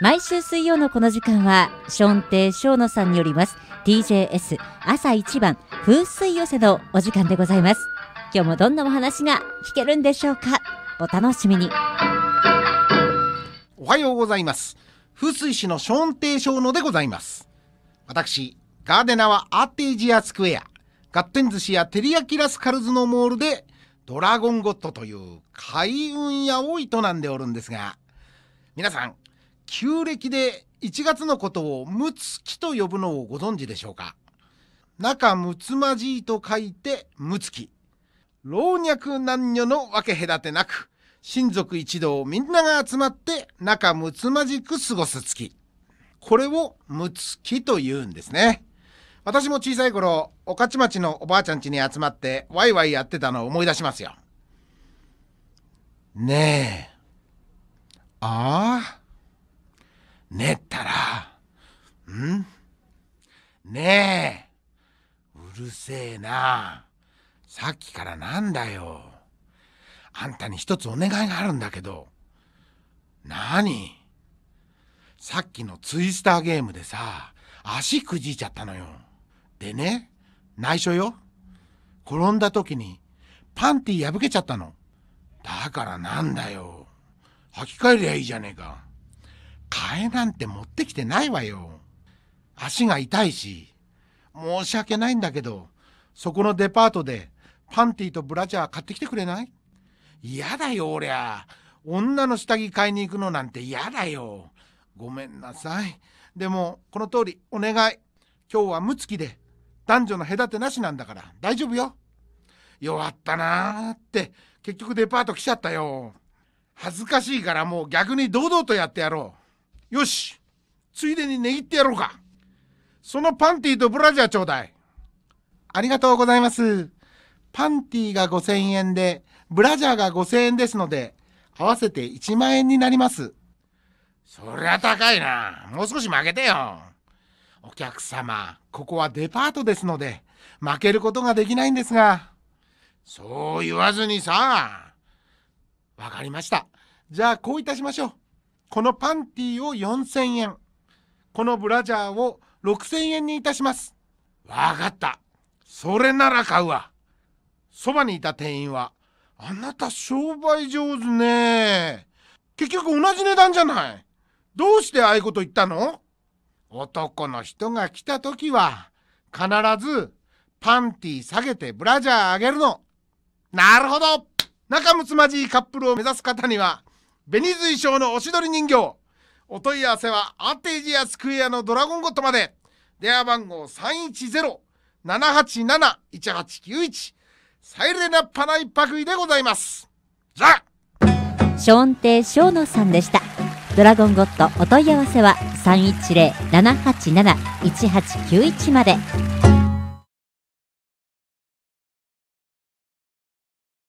毎週水曜のこの時間は、ションテイ・ショーノさんによります、TJS 朝一番風水寄せのお時間でございます。今日もどんなお話が聞けるんでしょうかお楽しみに。おはようございます。風水師のションテイ・ショーノでございます。私、ガーデナはアーテージアスクエア、ガッテン寿司やテリヤキラスカルズのモールで、ドラゴンゴットという開運屋を営んでおるんですが、皆さん旧暦で1月のことをむつき」と呼ぶのをご存知でしょうか仲睦まじいと書いてむつき」老若男女の分け隔てなく親族一同みんなが集まって仲睦まじく過ごす月これをむつき」と言うんですね私も小さい頃御徒町のおばあちゃん家に集まってワイワイやってたのを思い出しますよねえああねえうるせえなさっきからなんだよあんたに一つお願いがあるんだけど何さっきのツイスターゲームでさ足くじいちゃったのよでね内緒よ転んだ時にパンティ破けちゃったのだからなんだよ履き替えりゃいいじゃねえか替えなんて持ってきてないわよ足が痛いし、申し訳ないんだけど、そこのデパートでパンティとブラジャー買ってきてくれない嫌だよ、俺ゃ。女の下着買いに行くのなんて嫌だよ。ごめんなさい。でも、この通り、お願い。今日は無月で、男女の隔てなしなんだから大丈夫よ。弱ったなーって、結局デパート来ちゃったよ。恥ずかしいからもう逆に堂々とやってやろう。よしついでに値切ってやろうかそのパンティとブラジャーちょうだい。ありがとうございます。パンティが5000円で、ブラジャーが5000円ですので、合わせて1万円になります。そりゃ高いな。もう少し負けてよ。お客様、ここはデパートですので、負けることができないんですが。そう言わずにさ。わかりました。じゃあこういたしましょう。このパンティを4000円。このブラジャーを6000円にいたします。わかった。それなら買うわ。そばにいた店員は、あなた商売上手ね結局同じ値段じゃない。どうしてああいうこと言ったの男の人が来た時は、必ずパンティ下げてブラジャーあげるの。なるほど仲睦まじいカップルを目指す方には、紅水晶のおしどり人形、お問い合わせはアーテージアスクエアのドラゴンゴットまで電話番号310-787-1891サイレナパナ一泊位でございますザショーンテショーノさんでしたドラゴンゴットお問い合わせは310-787-1891まで